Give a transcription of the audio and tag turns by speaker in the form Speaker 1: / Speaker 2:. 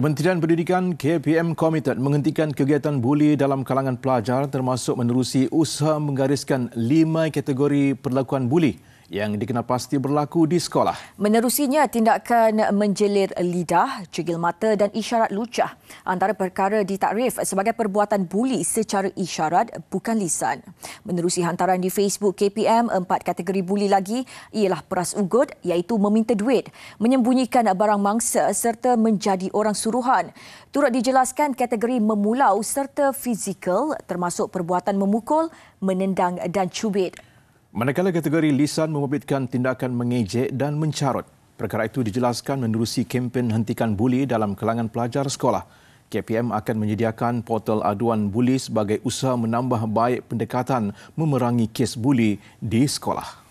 Speaker 1: Kementerian Pendidikan KPM komited menghentikan kegiatan buli dalam kalangan pelajar termasuk menerusi usaha menggariskan lima kategori perlakuan buli yang dikenal pasti berlaku di sekolah.
Speaker 2: Menerusinya tindakan menjelir lidah, cegil mata dan isyarat lucah antara perkara ditakrif sebagai perbuatan buli secara isyarat bukan lisan. Menerusi hantaran di Facebook KPM, empat kategori buli lagi ialah peras ugut iaitu meminta duit, menyembunyikan barang mangsa serta menjadi orang suruhan. Turut dijelaskan kategori memulau serta fizikal termasuk perbuatan memukul, menendang dan cubit.
Speaker 1: Manakala kategori lisan membabitkan tindakan mengejek dan mencarut. Perkara itu dijelaskan menerusi kempen hentikan buli dalam kelangan pelajar sekolah. KPM akan menyediakan portal aduan buli sebagai usaha menambah baik pendekatan memerangi kes buli di sekolah.